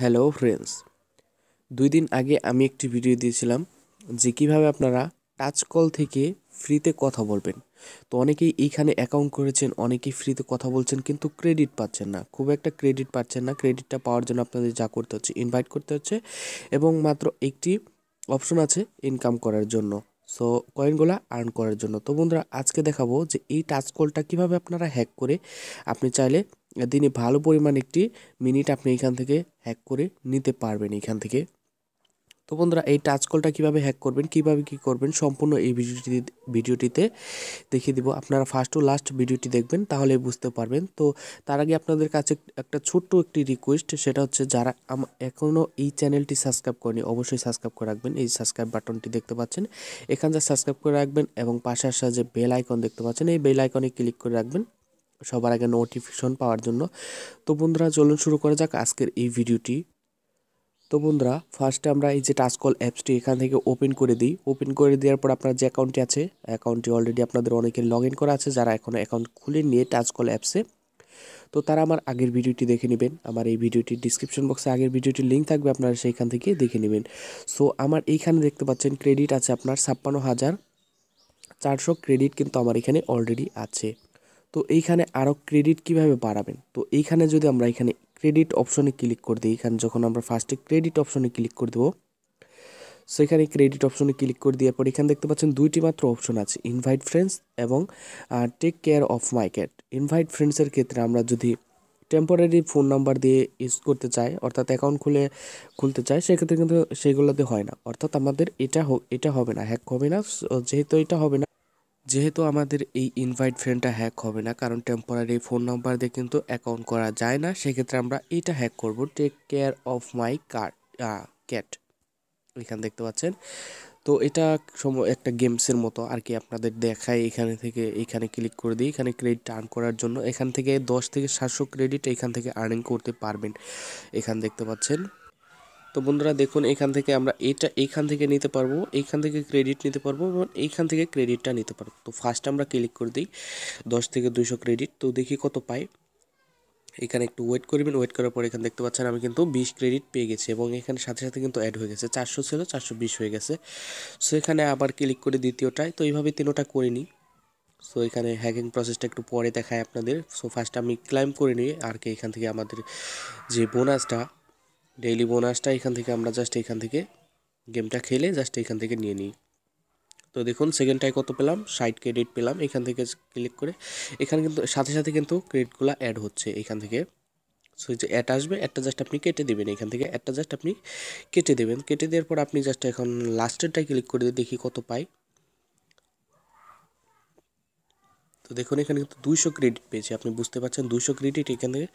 hello friends দুই দিন আগে আমি একটি ভিডিও দিয়েছিলাম যে কীভাবে আপনারা টাচ কল থেকে ফ্রিতে কথা বলবেন তো অনেকেই এইখানে অ্যাকাউন্ট করেছেন অনেকেই ফ্রিতে কথা বলছেন কিন্তু ক্রেডিট পাচ্ছেন না খুব একটা ক্রেডিট পাচ্ছেন না ক্রেডিটটা পাওয়ার জন্য আপনাদের যা করতে হচ্ছে ইনভাইট করতে হচ্ছে এবং মাত্র একটি অপশন আছে ইনকাম করার জন্য সো কয়েনগুলো আর্ন করার জন্য তো বন্ধুরা আজকে দেখাবো যে এই টাচ কলটা কীভাবে আপনারা হ্যাক করে আপনি চাইলে দিনে ভালো পরিমাণ একটি মিনিট আপনি এখান থেকে হ্যাক করে নিতে পারবেন এখান থেকে তো বন্ধুরা এই টাচ কলটা কীভাবে হ্যাক করবেন কিভাবে কি করবেন সম্পূর্ণ এই ভিডিওটি ভিডিওটিতে দেখিয়ে দিব আপনারা ফার্স্ট ও লাস্ট ভিডিওটি দেখবেন তাহলে বুঝতে পারবেন তো তার আগে আপনাদের কাছে একটা ছোট্ট একটি রিকোয়েস্ট সেটা হচ্ছে যারা এখনও এই চ্যানেলটি সাবস্ক্রাইব করেনি অবশ্যই সাবস্ক্রাইব করে রাখবেন এই সাবস্ক্রাইব বাটনটি দেখতে পাচ্ছেন এখান থেকে সাবস্ক্রাইব করে রাখবেন এবং পাশে আসা যে বেল আইকন দেখতে পাচ্ছেন এই বেল আইকনে ক্লিক করে রাখবেন সবার আগে নোটিফিকেশন পাওয়ার জন্য তো বন্ধুরা চলুন শুরু করা যাক আজকের এই ভিডিওটি তো বন্ধুরা ফার্স্টে আমরা এই যে টাসকল অ্যাপসটি এখান থেকে ওপেন করে দিই ওপেন করে দেওয়ার পর আপনার যে অ্যাকাউন্টটি আছে অ্যাকাউন্টটি অলরেডি আপনাদের অনেকের লগ ইন করা আছে যারা এখন অ্যাকাউন্ট খুলে নিয়ে টাসকল অ্যাপসে তো তারা আমার আগের ভিডিওটি দেখে নেবেন আমার এই ভিডিওটি ডিসক্রিপশন বক্সে আগের ভিডিওটির লিঙ্ক থাকবে আপনারা সেইখান থেকে দেখে নেবেন সো আমার এইখানে দেখতে পাচ্ছেন ক্রেডিট আছে আপনার ছাপ্পান্ন হাজার চারশো ক্রেডিট কিন্তু আমার এখানে অলরেডি আছে তো এইখানে আরও ক্রেডিট কিভাবে বাড়াবেন তো এইখানে যদি আমরা এখানে ক্রেডিট অপশনে ক্লিক করে দিই এখানে যখন আমরা ফার্স্টে ক্রেডিট অপশনে ক্লিক করে দেবো সেখানে ক্রেডিট অপশনে ক্লিক করে দেওয়ার পর এখানে দেখতে পাচ্ছেন দুইটি মাত্র অপশন আছে ইনভাইট ফ্রেন্ডস এবং take care of my cat invite ফ্রেন্ডসের ক্ষেত্রে আমরা যদি টেম্পোরারি ফোন নাম্বার দিয়ে ইউজ করতে চাই অর্থাৎ অ্যাকাউন্ট খুলে খুলতে চাই সেক্ষেত্রে কিন্তু সেগুলোতে হয় না অর্থাৎ আমাদের এটা এটা হবে না হ্যাক হবে না যেহেতু এটা হবে না যেহেতু আমাদের এই ইনভাইট ফ্রেন্ডটা হ্যাক হবে না কারণ টেম্পোরারি ফোন নাম্বার দিয়ে কিন্তু অ্যাকাউন্ট করা যায় না সেক্ষেত্রে আমরা এটা হ্যাক করব take care of my card cat এখানে দেখতে পাচ্ছেন তো এটা একটা গেমসের মতো আর কি আপনাদের দেখায় এখানে থেকে এখানে ক্লিক করে দিই এখানে ক্রেডিট আর্ন করার জন্য এখান থেকে দশ থেকে সাতশো ক্রেডিট এখান থেকে আর্নিং করতে পারবেন এখান দেখতে পাচ্ছেন তো বন্ধুরা দেখুন এখান থেকে আমরা এটা এইখান থেকে নিতে পারবো এখান থেকে ক্রেডিট নিতে পারবো এবং এইখান থেকে ক্রেডিটটা নিতে পারবো তো ফার্স্ট আমরা ক্লিক করে দিই দশ থেকে দুশো ক্রেডিট তো দেখি কত পাই এখানে একটু ওয়েট করবেন ওয়েট করার পর এখানে দেখতে পাচ্ছেন আমি কিন্তু বিশ ক্রেডিট পেয়ে গেছি এবং এখানে সাথে সাথে কিন্তু অ্যাড হয়ে গেছে চারশো ছিল চারশো বিশ হয়ে গেছে সো এখানে আবার ক্লিক করে দ্বিতীয়টায় তো এইভাবে তিনোটা করে নিই সো এখানে হ্যাকিং প্রসেসটা একটু পরে দেখায় আপনাদের সো ফার্স্ট আমি ক্লাইম করে নিই আর কি এখান থেকে আমাদের যে বোনাসটা ডেইলি বোনাসটা এখান থেকে আমরা জাস্ট এখান থেকে গেমটা খেলে জাস্ট এখান থেকে নিয়ে নিই তো দেখুন সেকেন্ডটায় কত পেলাম ষাট ক্রেডিট পেলাম এখান থেকে ক্লিক করে এখানে কিন্তু সাথে সাথে কিন্তু ক্রেডিটগুলো অ্যাড হচ্ছে এখান থেকে সো যে অ্যাড আসবে একটা জাস্ট আপনি কেটে দেবেন এখান থেকে একটা জাস্ট আপনি কেটে দেবেন কেটে দেওয়ার পর আপনি জাস্ট এখন লাস্টেরটায় ক্লিক করে দেখি কত পাই তো দেখুন এখানে কিন্তু দুইশো ক্রেডিট পেয়েছি আপনি বুঝতে পারছেন দুইশো ক্রেডিট এখান থেকে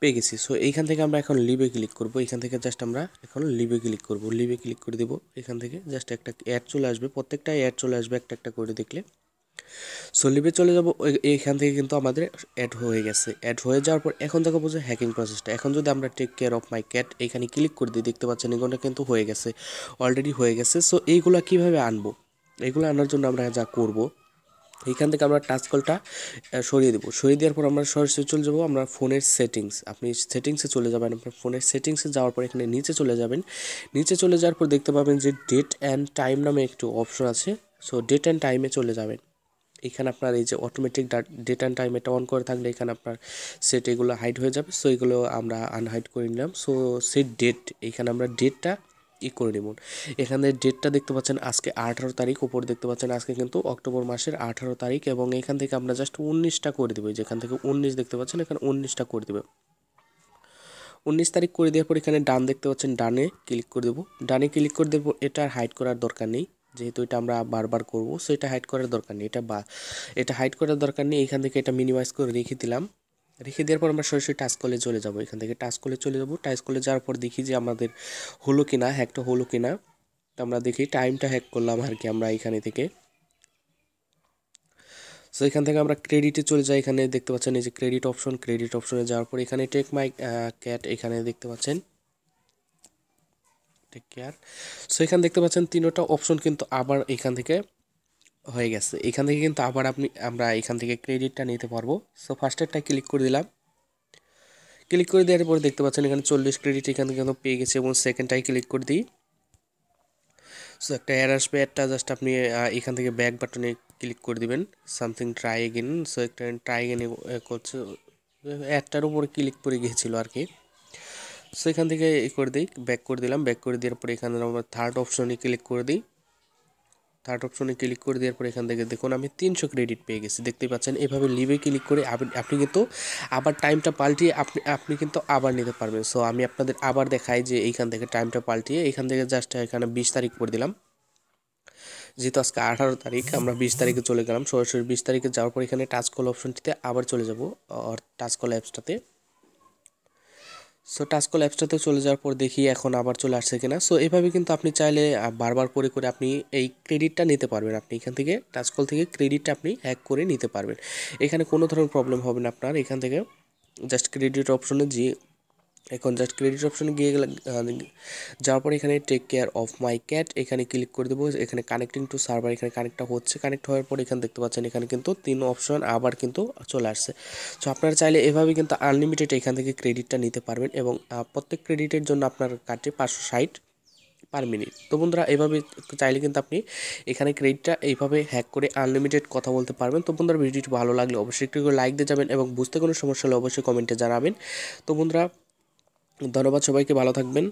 পেয়ে গেছি সো এইখান থেকে আমরা এখন লিভে ক্লিক করব এখান থেকে জাস্ট আমরা এখন লিভে ক্লিক করব লিভে ক্লিক করে দেবো এখান থেকে জাস্ট একটা অ্যাড চলে আসবে প্রত্যেকটা অ্যাড চলে আসবে একটা একটা করে দেখলে সো লিভে চলে যাব এইখান থেকে কিন্তু আমাদের অ্যাড হয়ে গেছে অ্যাড হয়ে যাওয়ার পর এখন দেখো বলছে হ্যাকিং প্রসেসটা এখন যদি আমরা take care of my cat এখানে ক্লিক করে দিই দেখতে পাচ্ছেন এগুলো কিন্তু হয়ে গেছে অলরেডি হয়ে গেছে সো এইগুলো কিভাবে আনবো এগুলো আনার জন্য আমরা যা করবো এইখান থেকে আমরা টাচ কলটা সরিয়ে দেবো সরিয়ে দেওয়ার পর আমরা সরাসরি চলে যাবো আমরা ফোনের সেটিংস আপনি সেটিংসে চলে যাবেন আপনার ফোনের সেটিংসে যাওয়ার পর এখানে নিচে চলে যাবেন নিচে চলে যাওয়ার পর দেখতে পাবেন যে ডেট অ্যান্ড টাইম নামে একটু অপশন আছে সো ডেট অ্যান্ড টাইমে চলে যাবেন এখানে আপনার এই যে অটোমেটিক ডেট অ্যান্ড টাইম এটা অন করে থাকলে এখানে আপনার সেট এগুলো হাইড হয়ে যাবে সো এগুলো আমরা আনহাইড করে নিলাম সো সেই ডেট এখানে আমরা ডেটটা ই করে নেবুন এখানে ডেটটা দেখতে পাচ্ছেন আজকে আঠারো তারিখ উপর দেখতে পাচ্ছেন আজকে কিন্তু অক্টোবর মাসের আঠারো তারিখ এবং এখান থেকে আমরা জাস্ট উনিশটা করে দেবো যেখান থেকে উনিশ দেখতে পাচ্ছেন এখানে উনিশটা করে দেবে উনিশ তারিখ করে দেওয়ার পর এখানে ডান দেখতে পাচ্ছেন ডানে ক্লিক করে দেবো ডানে ক্লিক করে দেবো এটা হাইড করার দরকার নেই যেহেতু এটা আমরা বারবার করব সো এটা হাইড করার দরকার নেই এটা বা এটা হাইড করার দরকার নেই এখান থেকে এটা মিনিমাইজ করে রেখে দিলাম রেখে দেওয়ার পর আমরা সরাসরি টাচ কলে চলে যাব এখান থেকে টাচ কলে চলে যাব টাচ কলে যাওয়ার পর দেখি যে আমাদের হলো কিনা হ্যাকটা হলো কিনা তো আমরা দেখি টাইমটা হ্যাক করলাম আর কি আমরা এখানে থেকে সো এখান থেকে আমরা ক্রেডিটে চলে যাই এখানে দেখতে পাচ্ছেন এই যে ক্রেডিট অপশন ক্রেডিট অপশনে যাওয়ার পর এখানে টেক মাই ক্যাট এখানে দেখতে পাচ্ছেন টেক কেয়ার সো এখানে দেখতে পাচ্ছেন তিনোটা অপশন কিন্তু আবার এখান থেকে হয়ে গেছে এখান থেকে কিন্তু আবার আপনি আমরা এখান থেকে ক্রেডিটটা নিতে পারবো সো ফার্স্টেরটা ক্লিক করে দিলাম ক্লিক করে দেওয়ার পরে দেখতে পাচ্ছেন এখানে চল্লিশ ক্রেডিট এখান থেকে কিন্তু পেয়ে গেছে এবং সেকেন্ডটাই ক্লিক করে দিই সো একটা এর আসবে একটা জাস্ট আপনি এখান থেকে ব্যাক বাটনে ক্লিক করে দিবেন সামথিং ট্রাই এগেন সো একটা ট্রাই এগেন করছে অ্যাডটার উপরে ক্লিক করে গিয়েছিল আর কি সো এখান থেকে এ করে দিই ব্যাক করে দিলাম ব্যাক করে দেওয়ার পরে এখানে আমরা থার্ড অপশনে ক্লিক করে দিই থার্ড অপশনে ক্লিক করে দেওয়ার পর এখান থেকে দেখুন আমি তিনশো ক্রেডিট পেয়ে গেছি দেখতে পাচ্ছেন এভাবে লিভে ক্লিক করে আপনি কিন্তু আবার টাইমটা পাল্টিয়ে আপনি আপনি কিন্তু আবার নিতে পারবেন সো আমি আপনাদের আবার দেখাই যে এইখান থেকে টাইমটা পাল্টিয়ে এখান থেকে জাস্ট এখানে বিশ তারিখ করে দিলাম যেহেতু আজকে আঠারো তারিখ আমরা বিশ তারিখে চলে গেলাম সরাসরি বিশ তারিখে যাওয়ার পর এখানে টাচ কল অপশনটিতে আবার চলে যাব আর টাচ কল অ্যাপসটাতে সো টাস্কল অ্যাপসটাতে চলে যাওয়ার পর দেখি এখন আবার চলে আসছে কিনা সো এভাবে কিন্তু আপনি চাইলে বারবার করে করে আপনি এই ক্রেডিটটা নিতে পারবেন আপনি এখান থেকে টাস্কল থেকে ক্রেডিটটা আপনি হ্যাক করে নিতে পারবেন এখানে কোনো ধরনের প্রবলেম হবে না আপনার এখান থেকে জাস্ট ক্রেডিট অপশনে যে এখন জাস্ট ক্রেডিট অপশনে গিয়ে যাওয়ার পর এখানে take care of my cat এখানে ক্লিক করে দেবো এখানে কানেক্টিং টু সার্ভার এখানে কানেক্টটা হচ্ছে কানেক্ট হওয়ার পর এখানে দেখতে পাচ্ছেন এখানে কিন্তু তিন অপশন আবার কিন্তু চলে আসছে সো আপনারা চাইলে এভাবে কিন্তু আনলিমিটেড এখান থেকে ক্রেডিটটা নিতে পারবেন এবং প্রত্যেক ক্রেডিটের জন্য আপনার কাটে পাঁচশো ষাট পার মিনিট তো বন্ধুরা এভাবে চাইলে কিন্তু আপনি এখানে ক্রেডিটটা এইভাবে হ্যাক করে আনলিমিটেড কথা বলতে পারবেন তো বন্ধুরা ভিডিওটি ভালো লাগলে অবশ্যই একটু লাইক দিয়ে যাবেন এবং বুঝতে কোনো সমস্যা হলে অবশ্যই কমেন্টে জানাবেন তো বন্ধুরা ধন্যবাদ সবাইকে ভালো থাকবেন